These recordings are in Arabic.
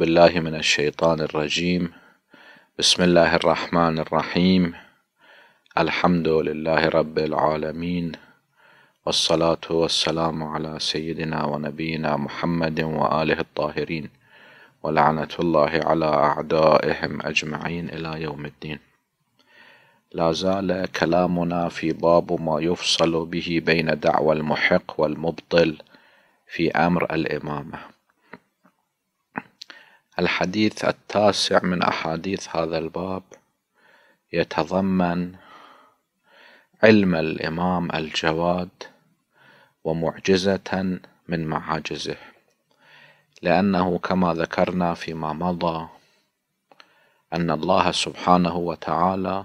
بالله من الشيطان الرجيم بسم الله الرحمن الرحيم الحمد لله رب العالمين والصلاة والسلام على سيدنا ونبينا محمد وآله الطاهرين ولعنة الله على أعدائهم أجمعين إلى يوم الدين لا زال كلامنا في باب ما يفصل به بين دعوى المحق والمبطل في أمر الإمامة الحديث التاسع من أحاديث هذا الباب يتضمن علم الإمام الجواد ومعجزة من معاجزه لأنه كما ذكرنا فيما مضى أن الله سبحانه وتعالى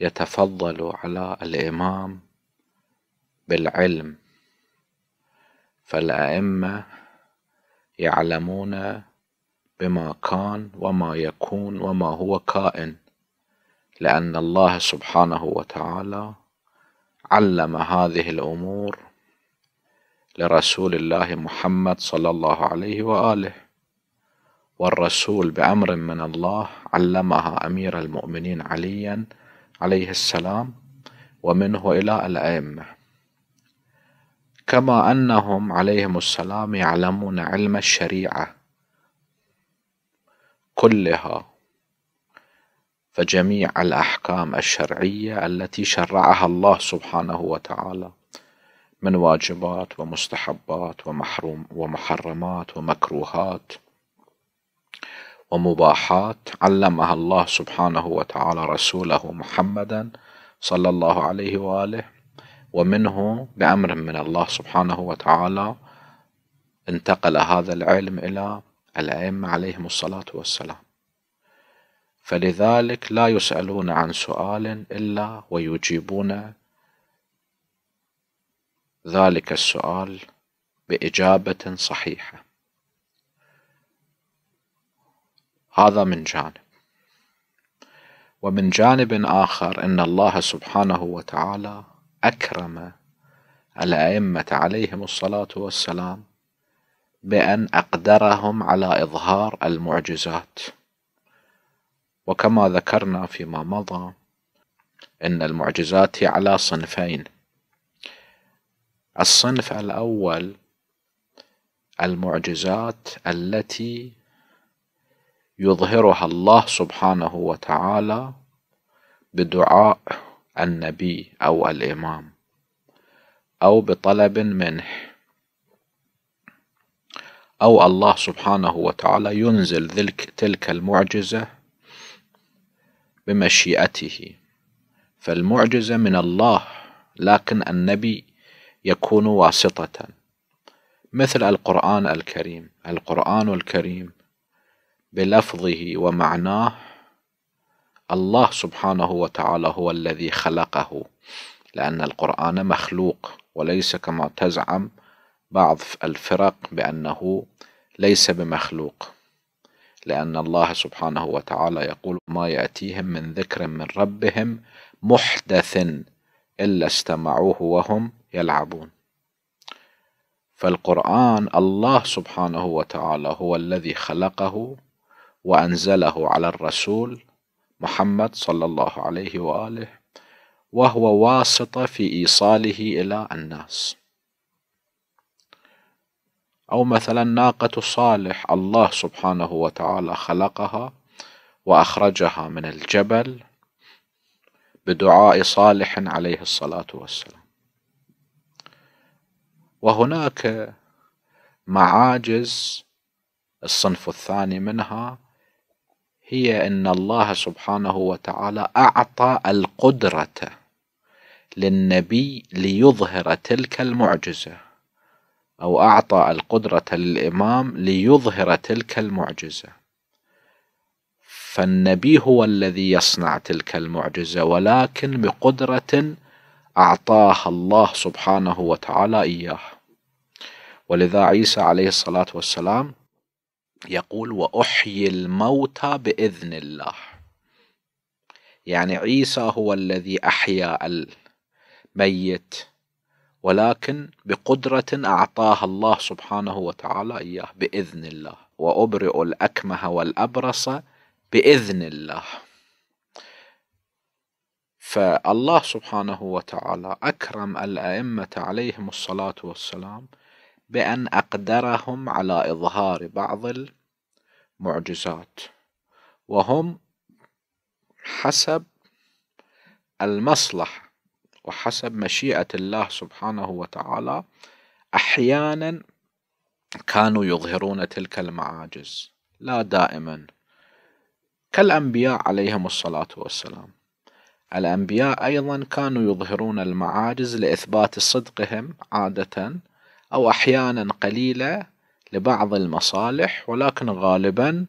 يتفضل على الإمام بالعلم فالأئمة يعلمون بما كان وما يكون وما هو كائن لأن الله سبحانه وتعالى علم هذه الأمور لرسول الله محمد صلى الله عليه وآله والرسول بأمر من الله علمها أمير المؤمنين عليا عليه السلام ومنه إلى الأئمة كما أنهم عليهم السلام يعلمون علم الشريعة كلها فجميع الأحكام الشرعية التي شرعها الله سبحانه وتعالى من واجبات ومستحبات ومحروم ومحرمات ومكروهات ومباحات علمها الله سبحانه وتعالى رسوله محمدا صلى الله عليه واله ومنه بأمر من الله سبحانه وتعالى انتقل هذا العلم إلى الأئمة عليهم الصلاة والسلام فلذلك لا يسألون عن سؤال إلا ويجيبون ذلك السؤال بإجابة صحيحة هذا من جانب ومن جانب آخر أن الله سبحانه وتعالى أكرم الأئمة عليهم الصلاة والسلام بأن أقدرهم على إظهار المعجزات وكما ذكرنا فيما مضى أن المعجزات هي على صنفين الصنف الأول المعجزات التي يظهرها الله سبحانه وتعالى بدعاء النبي أو الإمام أو بطلب منه أو الله سبحانه وتعالى ينزل ذلك تلك المعجزة بمشيئته فالمعجزة من الله لكن النبي يكون واسطة مثل القرآن الكريم القرآن الكريم بلفظه ومعناه الله سبحانه وتعالى هو الذي خلقه لأن القرآن مخلوق وليس كما تزعم بعض الفرق بأنه ليس بمخلوق لأن الله سبحانه وتعالى يقول ما يأتيهم من ذكر من ربهم محدث إلا استمعوه وهم يلعبون فالقرآن الله سبحانه وتعالى هو الذي خلقه وأنزله على الرسول محمد صلى الله عليه وآله وهو واسطة في إيصاله إلى الناس أو مثلا ناقة صالح الله سبحانه وتعالى خلقها وأخرجها من الجبل بدعاء صالح عليه الصلاة والسلام وهناك معاجز الصنف الثاني منها هي ان الله سبحانه وتعالى اعطى القدره للنبي ليظهر تلك المعجزه أو أعطى القدرة للإمام ليظهر تلك المعجزة فالنبي هو الذي يصنع تلك المعجزة ولكن بقدرة أعطاها الله سبحانه وتعالى إياه ولذا عيسى عليه الصلاة والسلام يقول وأحيي الموتى بإذن الله يعني عيسى هو الذي أحيا الميت ولكن بقدرة أعطاها الله سبحانه وتعالى إياه بإذن الله وأبرئ الأكمه والأبرص بإذن الله فالله سبحانه وتعالى أكرم الأئمة عليهم الصلاة والسلام بأن أقدرهم على إظهار بعض المعجزات وهم حسب المصلحه وحسب مشيئة الله سبحانه وتعالى أحيانا كانوا يظهرون تلك المعاجز لا دائما كالأنبياء عليهم الصلاة والسلام الأنبياء أيضا كانوا يظهرون المعاجز لإثبات صدقهم عادة أو أحيانا قليلة لبعض المصالح ولكن غالبا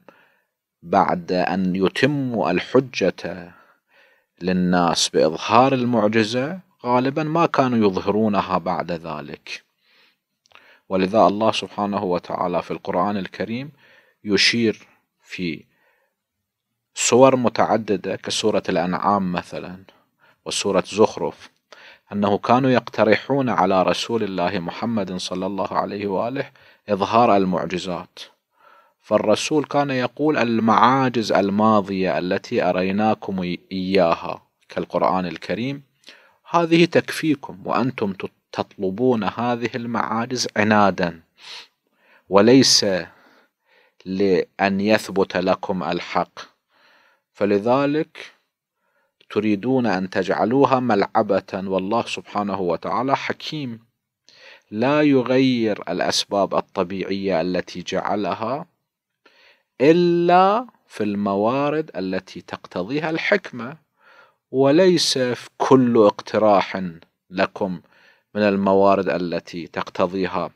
بعد أن يتموا الحجة للناس بإظهار المعجزة غالبا ما كانوا يظهرونها بعد ذلك ولذا الله سبحانه وتعالى في القرآن الكريم يشير في صور متعددة كسورة الأنعام مثلا وسورة زخرف أنه كانوا يقترحون على رسول الله محمد صلى الله عليه وآله إظهار المعجزات فالرسول كان يقول المعاجز الماضية التي أريناكم إياها كالقرآن الكريم هذه تكفيكم وأنتم تطلبون هذه المعاجز عنادا وليس لأن يثبت لكم الحق فلذلك تريدون أن تجعلوها ملعبة والله سبحانه وتعالى حكيم لا يغير الأسباب الطبيعية التي جعلها إلا في الموارد التي تقتضيها الحكمة وليس كل اقتراح لكم من الموارد التي تقتضيها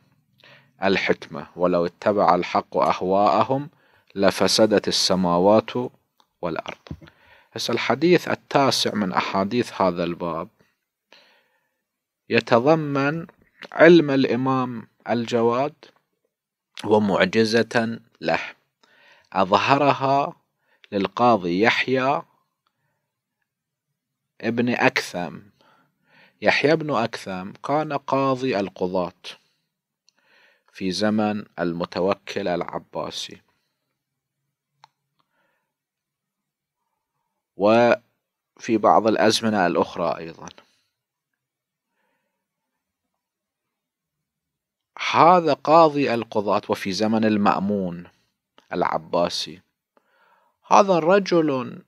الحكمة ولو اتبع الحق أهواءهم لفسدت السماوات والأرض هسه الحديث التاسع من أحاديث هذا الباب يتضمن علم الإمام الجواد ومعجزة له أظهرها للقاضي يحيى ابن أكثم يحيى بن أكثم كان قاضي القضاة في زمن المتوكل العباسي وفي بعض الأزمنة الأخرى أيضا هذا قاضي القضاة وفي زمن المأمون العباسي هذا رجل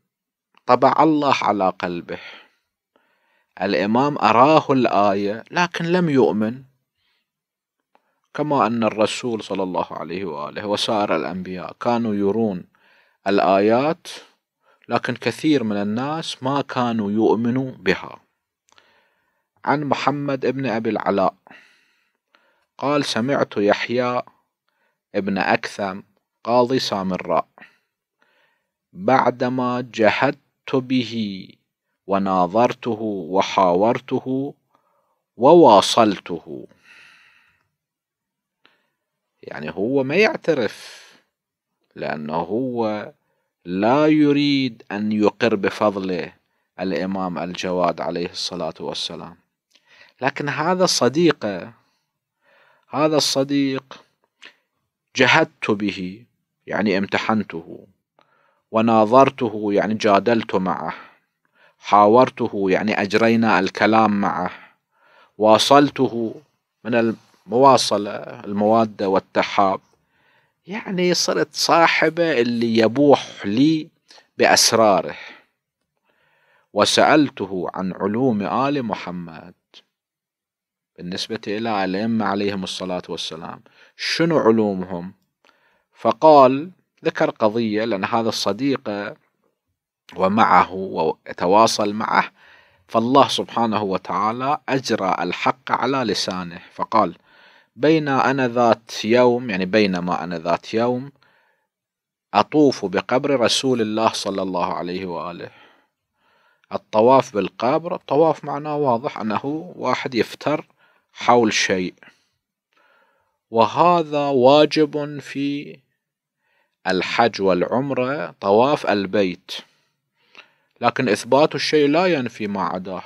طبع الله على قلبه الإمام أراه الآية لكن لم يؤمن كما أن الرسول صلى الله عليه وآله وسائر الأنبياء كانوا يرون الآيات لكن كثير من الناس ما كانوا يؤمنوا بها عن محمد بن أبي العلاء قال سمعت يحيى ابن أكثم قاضي سامراء بعدما جهدت به وناظرته وحاورته وواصلته يعني هو ما يعترف لأنه هو لا يريد أن يقر بفضله الإمام الجواد عليه الصلاة والسلام لكن هذا صديقه هذا الصديق جهدت به يعني امتحنته وناظرته يعني جادلت معه حاورته يعني أجرينا الكلام معه واصلته من المواصلة المودة والتحاب يعني صرت صاحبه اللي يبوح لي بأسراره وسألته عن علوم آل محمد بالنسبة إلى الأئمة عليهم الصلاة والسلام شنو علومهم فقال ذكر قضية لأن هذا الصديقة ومعه وتواصل معه فالله سبحانه وتعالى أجرى الحق على لسانه فقال بين أنا ذات يوم يعني بينما أنا ذات يوم أطوف بقبر رسول الله صلى الله عليه وآله الطواف بالقبر الطواف معناه واضح أنه واحد يفتر حول شيء وهذا واجب في الحج والعمرة طواف البيت لكن إثبات الشيء لا ينفي ما عداه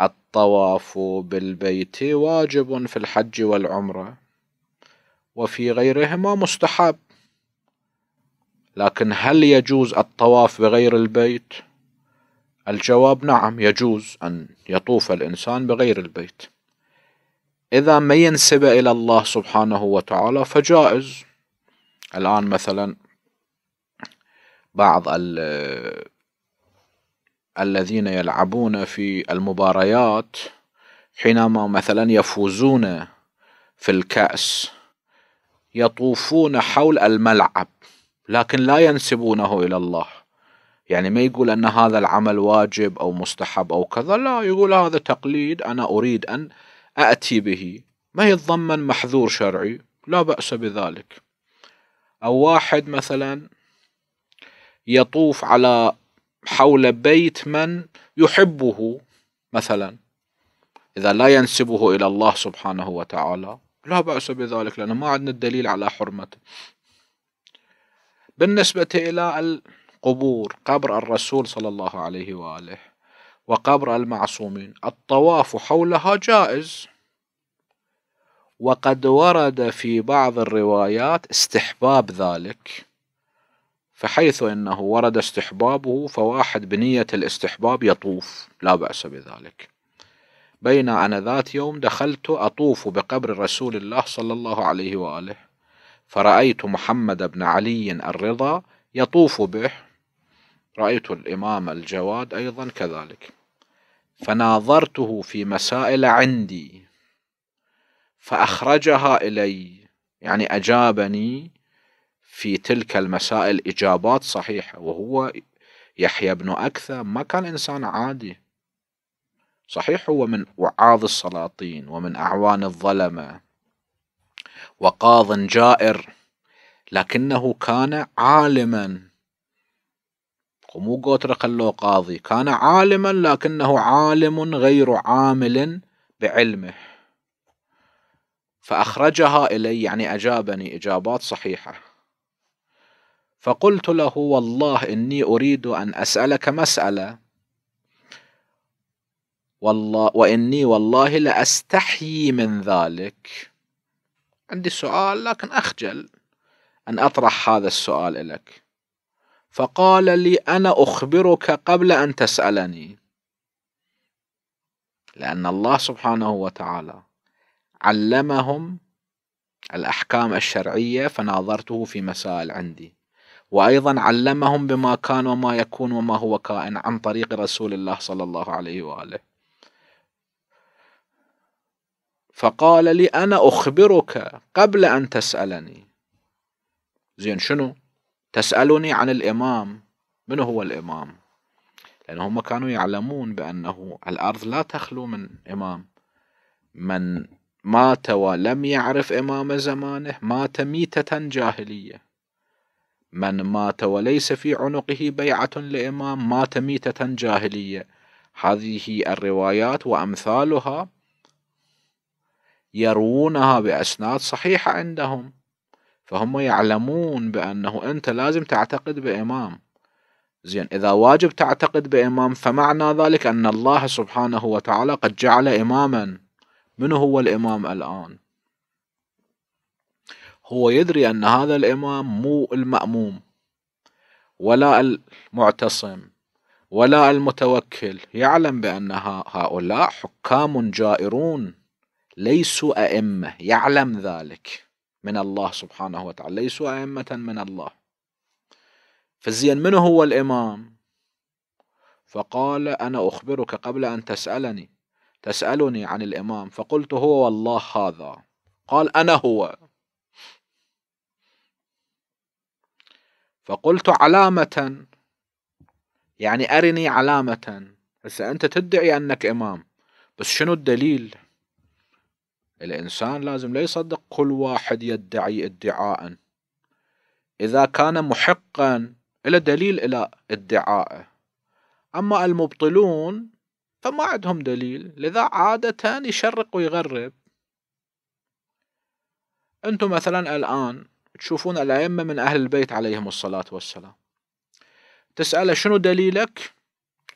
الطواف بالبيت واجب في الحج والعمرة وفي غيرهما مستحب لكن هل يجوز الطواف بغير البيت؟ الجواب نعم يجوز أن يطوف الإنسان بغير البيت إذا ما ينسب إلى الله سبحانه وتعالى فجائز الآن مثلا بعض ال الذين يلعبون في المباريات حينما مثلا يفوزون في الكأس يطوفون حول الملعب لكن لا ينسبونه إلى الله يعني ما يقول أن هذا العمل واجب أو مستحب أو كذا لا يقول هذا تقليد أنا أريد أن أأتي به ما يتضمن محذور شرعي لا بأس بذلك أو واحد مثلا يطوف على حول بيت من يحبه مثلا إذا لا ينسبه إلى الله سبحانه وتعالى لا بأس بذلك لأنه ما عندنا الدليل على حرمته بالنسبة إلى القبور قبر الرسول صلى الله عليه وآله وقبر المعصومين الطواف حولها جائز وقد ورد في بعض الروايات استحباب ذلك فحيث أنه ورد استحبابه فواحد بنية الاستحباب يطوف لا بأس بذلك بين أنا ذات يوم دخلت أطوف بقبر رسول الله صلى الله عليه وآله فرأيت محمد بن علي الرضا يطوف به رأيت الإمام الجواد أيضا كذلك فناظرته في مسائل عندي فأخرجها إلي يعني أجابني في تلك المسائل إجابات صحيحة وهو يحيى بن أكثى ما كان إنسان عادي صحيح هو من وعاظ السلاطين ومن أعوان الظلمة وقاض جائر لكنه كان عالما مو قوتر خلوه قاضي كان عالما لكنه عالم غير عامل بعلمه فأخرجها إلي يعني أجابني إجابات صحيحة فقلت له والله إني أريد أن أسألك مسألة والله وإني والله لأستحيي من ذلك عندي سؤال لكن أخجل أن أطرح هذا السؤال لك فقال لي أنا أخبرك قبل أن تسألني لأن الله سبحانه وتعالى علمهم الأحكام الشرعية فناظرته في مسائل عندي وأيضا علمهم بما كان وما يكون وما هو كائن عن طريق رسول الله صلى الله عليه وآله فقال لي أنا أخبرك قبل أن تسألني زين شنو تسألني عن الإمام من هو الإمام لأن هم كانوا يعلمون بأنه الأرض لا تخلو من إمام من مات ولم يعرف إمام زمانه مات ميتة جاهلية من مات وليس في عنقه بيعة لإمام مات ميتة جاهلية هذه الروايات وأمثالها يروونها بأسناد صحيحة عندهم فهم يعلمون بأنه أنت لازم تعتقد بإمام زين إذا واجب تعتقد بإمام فمعنى ذلك أن الله سبحانه وتعالى قد جعل إماما من هو الإمام الآن هو يدري أن هذا الإمام مو المأموم ولا المعتصم ولا المتوكل يعلم بأن هؤلاء حكام جائرون ليسوا أئمة يعلم ذلك من الله سبحانه وتعالى ليسوا أئمة من الله فزين من هو الإمام فقال أنا أخبرك قبل أن تسألني تسألني عن الإمام فقلت هو والله هذا قال أنا هو فقلت علامة يعني أرني علامة هسه أنت تدعي أنك إمام بس شنو الدليل الإنسان لازم لا يصدق كل واحد يدعي ادعاء إذا كان محقا إلى دليل إلى ادعائه أما المبطلون فما عندهم دليل لذا عادة يشرق ويغرب أنتم مثلا الآن تشوفون الأئمة من أهل البيت عليهم الصلاة والسلام تسأله شنو دليلك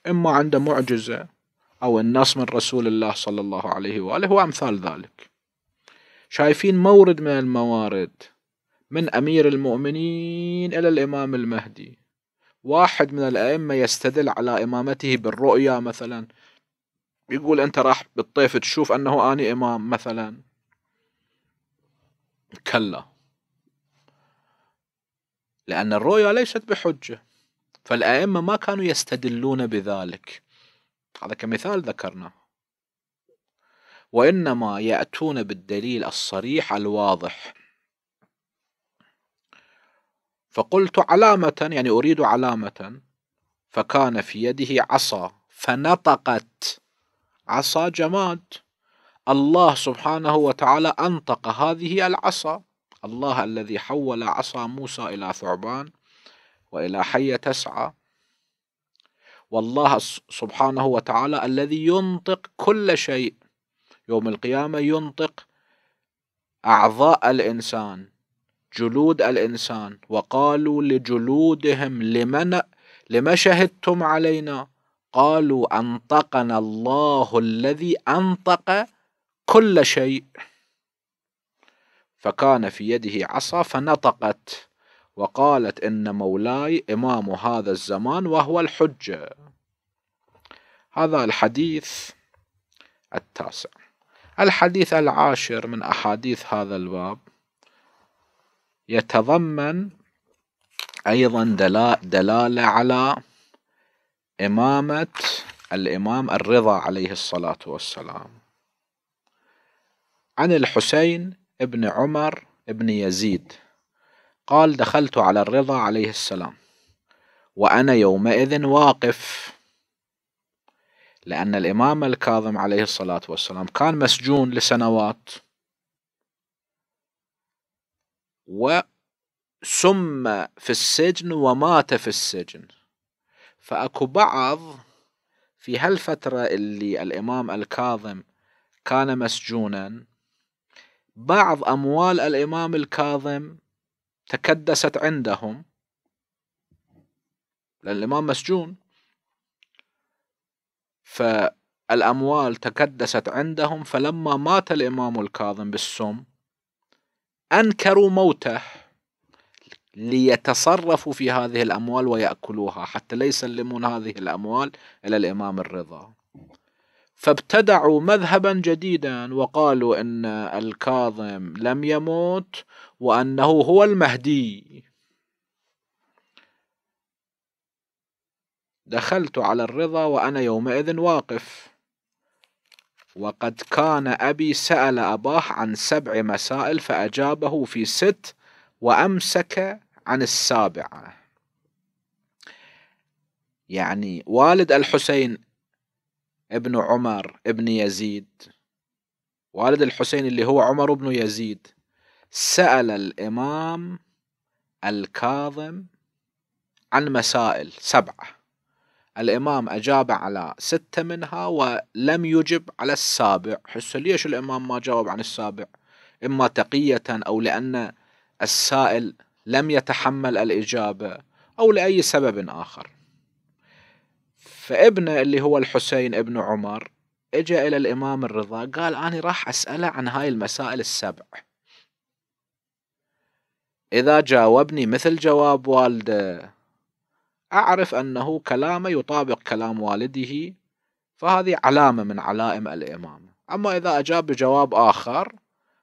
إما عنده معجزة أو النص من رسول الله صلى الله عليه وآله وأمثال ذلك شايفين مورد من الموارد من أمير المؤمنين إلى الإمام المهدي واحد من الأئمة يستدل على إمامته بالرؤيا مثلا يقول أنت راح بالطيف تشوف أنه أني إمام مثلا كلا لأن الرؤيا ليست بحجة فالأئمة ما كانوا يستدلون بذلك هذا كمثال ذكرناه وإنما يأتون بالدليل الصريح الواضح فقلت علامة يعني أريد علامة فكان في يده عصا فنطقت عصا جماد الله سبحانه وتعالى أنطق هذه العصا الله الذي حول عصا موسى إلى ثعبان وإلى حية تسعى والله سبحانه وتعالى الذي ينطق كل شيء يوم القيامة ينطق أعضاء الإنسان جلود الإنسان وقالوا لجلودهم لمن لما شهدتم علينا قالوا أنطقنا الله الذي أنطق كل شيء فكان في يده عصا فنطقت وقالت إن مولاي إمام هذا الزمان وهو الحجة هذا الحديث التاسع الحديث العاشر من أحاديث هذا الباب يتضمن أيضا دلالة على إمامة الإمام الرضا عليه الصلاة والسلام عن الحسين ابن عمر ابن يزيد قال دخلت على الرضا عليه السلام وأنا يومئذ واقف لأن الإمام الكاظم عليه الصلاة والسلام كان مسجون لسنوات وسم في السجن ومات في السجن فأكو بعض في هالفترة اللي الإمام الكاظم كان مسجونا بعض أموال الإمام الكاظم تكدست عندهم لأن الإمام مسجون فالأموال تكدست عندهم فلما مات الإمام الكاظم بالسم أنكروا موته ليتصرفوا في هذه الأموال ويأكلوها حتى لا يسلمون هذه الأموال إلى الإمام الرضا فابتدعوا مذهبا جديدا وقالوا ان الكاظم لم يموت وانه هو المهدي دخلت على الرضا وانا يومئذ واقف وقد كان ابي سال اباه عن سبع مسائل فاجابه في ست وامسك عن السابعه يعني والد الحسين ابن عمر ابن يزيد والد الحسين اللي هو عمر بن يزيد سأل الإمام الكاظم عن مسائل سبعة الإمام أجاب على ستة منها ولم يجب على السابع حس ليش الإمام ما جاوب عن السابع إما تقية أو لأن السائل لم يتحمل الإجابة أو لأي سبب آخر فابنه اللي هو الحسين ابن عمر اجى الى الامام الرضا قال انا راح اساله عن هاي المسائل السبع اذا جاوبني مثل جواب والده اعرف انه كلامه يطابق كلام والده فهذه علامه من علائم الامام اما اذا اجاب بجواب اخر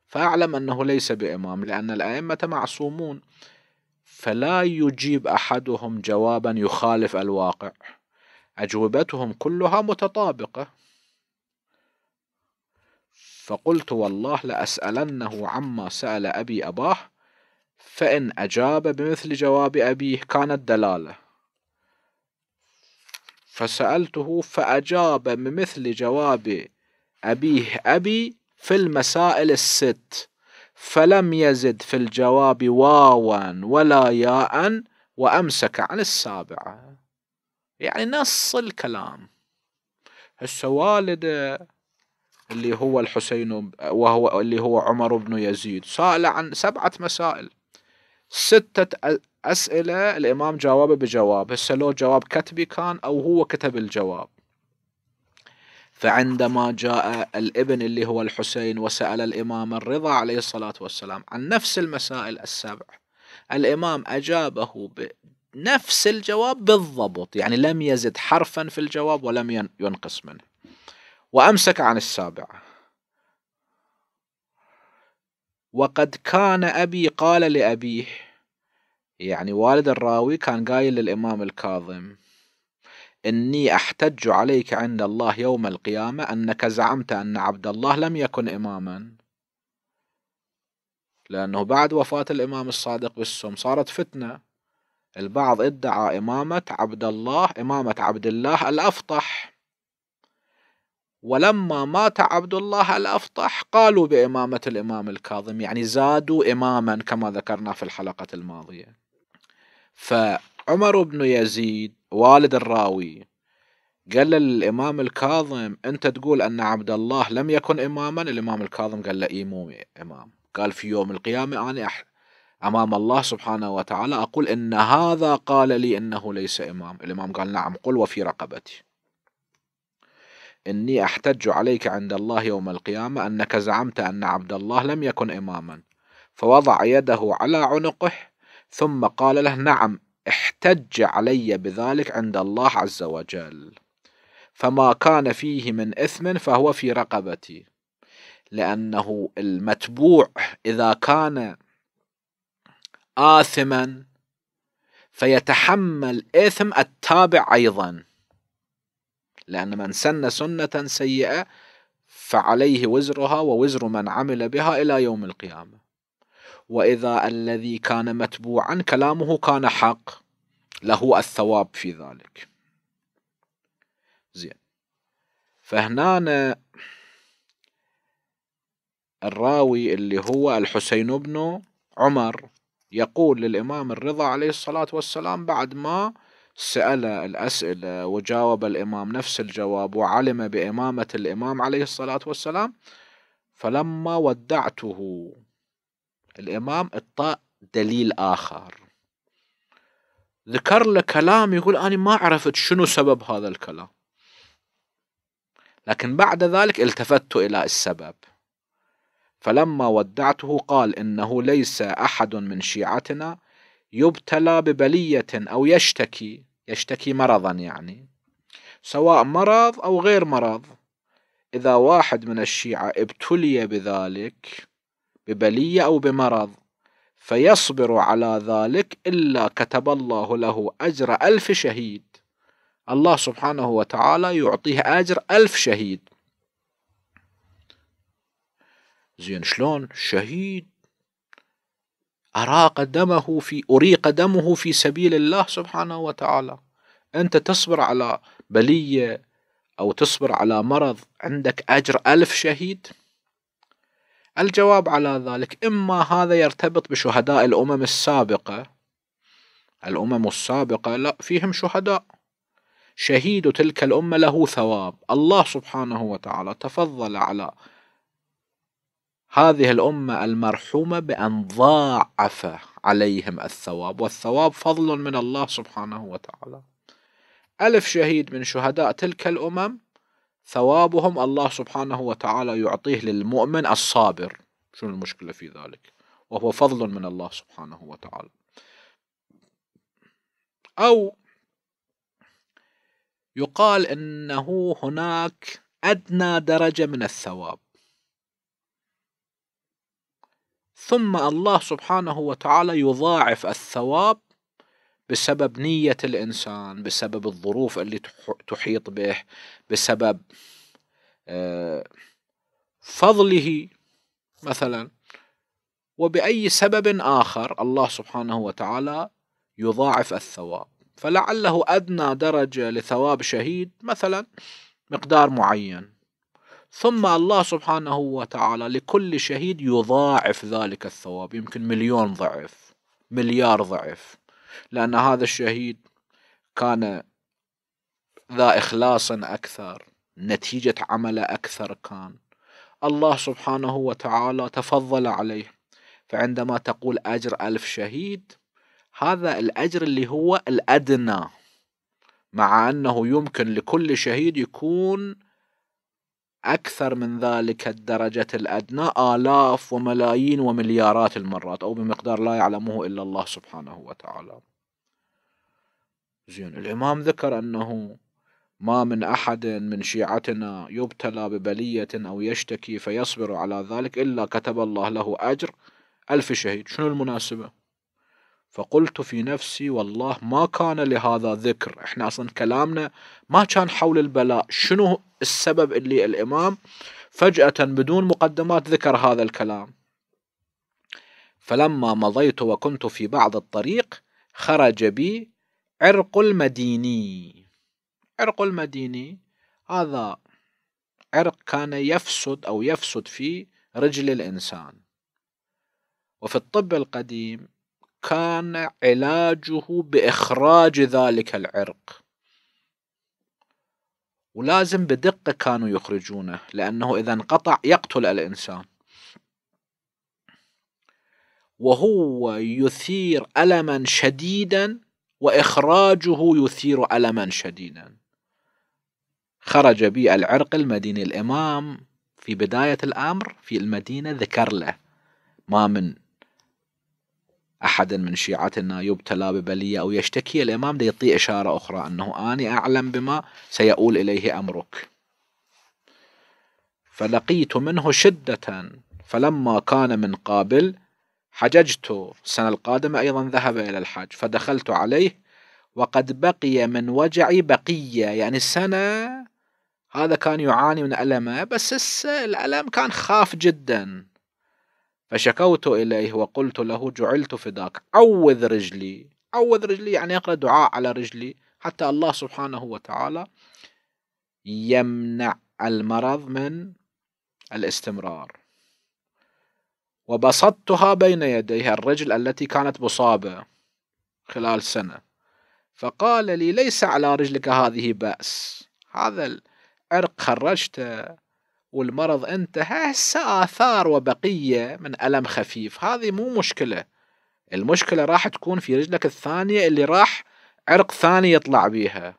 فاعلم انه ليس بامام لان الائمه معصومون فلا يجيب احدهم جوابا يخالف الواقع أجوبتهم كلها متطابقة فقلت والله لأسألنه عما سأل أبي أباه فإن أجاب بمثل جواب أبيه كانت دلالة فسألته فأجاب بمثل جواب أبيه أبي في المسائل الست فلم يزد في الجواب واوا ولا ياء وأمسك عن السابعة يعني نص الكلام هسه والده اللي هو الحسين وهو اللي هو عمر بن يزيد سأل عن سبعة مسائل ستة أسئلة الإمام جاوبه بجواب هسه لو جواب كتبي كان أو هو كتب الجواب فعندما جاء الابن اللي هو الحسين وسأل الإمام الرضا عليه الصلاة والسلام عن نفس المسائل السبع الإمام أجابه نفس الجواب بالضبط يعني لم يزد حرفا في الجواب ولم ينقص منه وأمسك عن السابعة وقد كان أبي قال لأبيه يعني والد الراوي كان قايل للإمام الكاظم إني أحتج عليك عند الله يوم القيامة أنك زعمت أن عبد الله لم يكن إماما لأنه بعد وفاة الإمام الصادق بالسم صارت فتنة البعض ادعى إمامة عبد الله إمامة عبد الله الأفطح ولما مات عبد الله الأفطح قالوا بإمامة الإمام الكاظم يعني زادوا إماما كما ذكرنا في الحلقة الماضية فعمر بن يزيد والد الراوي قال للإمام الكاظم أنت تقول أن عبد الله لم يكن إماما الإمام الكاظم قال له إيمو إمام قال في يوم القيامة أنا امام الله سبحانه وتعالى اقول ان هذا قال لي انه ليس امام الامام قال نعم قل وفي رقبتي اني احتج عليك عند الله يوم القيامه انك زعمت ان عبد الله لم يكن اماما فوضع يده على عنقه ثم قال له نعم احتج علي بذلك عند الله عز وجل فما كان فيه من اثم فهو في رقبتي لانه المتبوع اذا كان آثما فيتحمل إثم التابع أيضا لأن من سن سنة سيئة فعليه وزرها ووزر من عمل بها إلى يوم القيامة وإذا الذي كان متبوعا كلامه كان حق له الثواب في ذلك زين فهنا الراوي اللي هو الحسين بن عمر يقول للإمام الرضا عليه الصلاة والسلام بعد ما سأل الأسئلة وجاوب الإمام نفس الجواب وعلم بإمامة الإمام عليه الصلاة والسلام فلما ودعته الإمام اطاء دليل آخر ذكر له كلام يقول أنا ما عرفت شنو سبب هذا الكلام لكن بعد ذلك التفت إلى السبب فلما ودعته قال إنه ليس أحد من شيعتنا يبتلى ببلية أو يشتكي يشتكي مرضا يعني سواء مرض أو غير مرض إذا واحد من الشيعة ابتلي بذلك ببلية أو بمرض فيصبر على ذلك إلا كتب الله له أجر ألف شهيد الله سبحانه وتعالى يعطيه أجر ألف شهيد زين شلون شهيد أراق دمه في أريق دمه في سبيل الله سبحانه وتعالى أنت تصبر على بلية أو تصبر على مرض عندك أجر ألف شهيد الجواب على ذلك إما هذا يرتبط بشهداء الأمم السابقة الأمم السابقة لا فيهم شهداء شهيد تلك الأمة له ثواب الله سبحانه وتعالى تفضل على هذه الأمة المرحومة بأن ضاعف عليهم الثواب والثواب فضل من الله سبحانه وتعالى ألف شهيد من شهداء تلك الأمم ثوابهم الله سبحانه وتعالى يعطيه للمؤمن الصابر شنو المشكلة في ذلك وهو فضل من الله سبحانه وتعالى أو يقال انه هناك ادنى درجه من الثواب ثم الله سبحانه وتعالى يضاعف الثواب بسبب نية الإنسان بسبب الظروف اللي تحيط به بسبب آه، فضله مثلا وبأي سبب آخر الله سبحانه وتعالى يضاعف الثواب فلعله أدنى درجة لثواب شهيد مثلا مقدار معين ثم الله سبحانه وتعالى لكل شهيد يضاعف ذلك الثواب يمكن مليون ضعف مليار ضعف لأن هذا الشهيد كان ذا إخلاصا أكثر نتيجة عمله أكثر كان الله سبحانه وتعالى تفضل عليه فعندما تقول أجر ألف شهيد هذا الأجر اللي هو الأدنى مع أنه يمكن لكل شهيد يكون أكثر من ذلك الدرجة الأدنى آلاف وملايين ومليارات المرات أو بمقدار لا يعلمه إلا الله سبحانه وتعالى زين الإمام ذكر أنه ما من أحد من شيعتنا يبتلى ببلية أو يشتكي فيصبر على ذلك إلا كتب الله له أجر ألف شهيد شنو المناسبة فقلت في نفسي والله ما كان لهذا ذكر احنا اصلا كلامنا ما كان حول البلاء شنو السبب اللي الامام فجأة بدون مقدمات ذكر هذا الكلام فلما مضيت وكنت في بعض الطريق خرج بي عرق المديني عرق المديني هذا عرق كان يفسد أو يفسد في رجل الإنسان وفي الطب القديم كان علاجه باخراج ذلك العرق ولازم بدقه كانوا يخرجونه لانه اذا انقطع يقتل الانسان وهو يثير الما شديدا واخراجه يثير الما شديدا خرج بي العرق المديني الامام في بدايه الامر في المدينه ذكر له ما من أحد من شيعتنا يبتلى ببلية أو يشتكي الإمام ده يعطيه إشارة أخرى أنه أنا أعلم بما سيؤول إليه أمرك فلقيت منه شدة فلما كان من قابل حججت السنة القادمة أيضا ذهب إلى الحج فدخلت عليه وقد بقي من وجعي بقية يعني السنة هذا كان يعاني من ألمه بس الألم كان خاف جدا فشكوت إليه وقلت له جعلت فداك عوذ رجلي عوذ رجلي يعني اقرأ دعاء على رجلي حتى الله سبحانه وتعالى يمنع المرض من الاستمرار وبسطتها بين يديها الرجل التي كانت مصابة خلال سنة فقال لي ليس على رجلك هذه بأس هذا العرق خرجته والمرض انتهى هسه آثار وبقية من ألم خفيف هذه مو مشكلة المشكلة راح تكون في رجلك الثانية اللي راح عرق ثاني يطلع بيها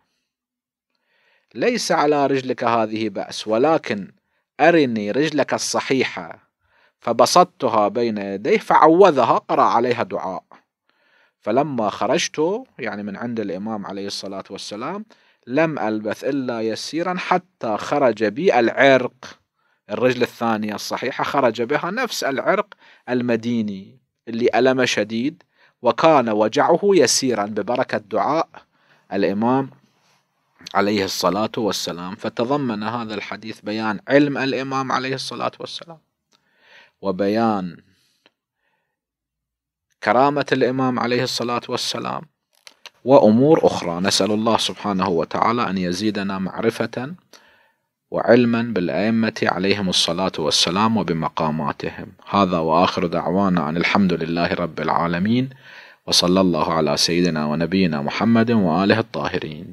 ليس على رجلك هذه بأس ولكن أرني رجلك الصحيحة فبسطتها بين يديه فعوذها قرأ عليها دعاء فلما خرجت يعني من عند الإمام عليه الصلاة والسلام لم ألبث إلا يسيرا حتى خرج بي العرق الرجل الثانية الصحيحة خرج بها نفس العرق المديني اللي ألم شديد وكان وجعه يسيرا ببركة دعاء الإمام عليه الصلاة والسلام فتضمن هذا الحديث بيان علم الإمام عليه الصلاة والسلام وبيان كرامة الإمام عليه الصلاة والسلام وأمور أخرى نسأل الله سبحانه وتعالى أن يزيدنا معرفة وعلما بالأئمة عليهم الصلاة والسلام وبمقاماتهم هذا وآخر دعوانا عن الحمد لله رب العالمين وصلى الله على سيدنا ونبينا محمد وآله الطاهرين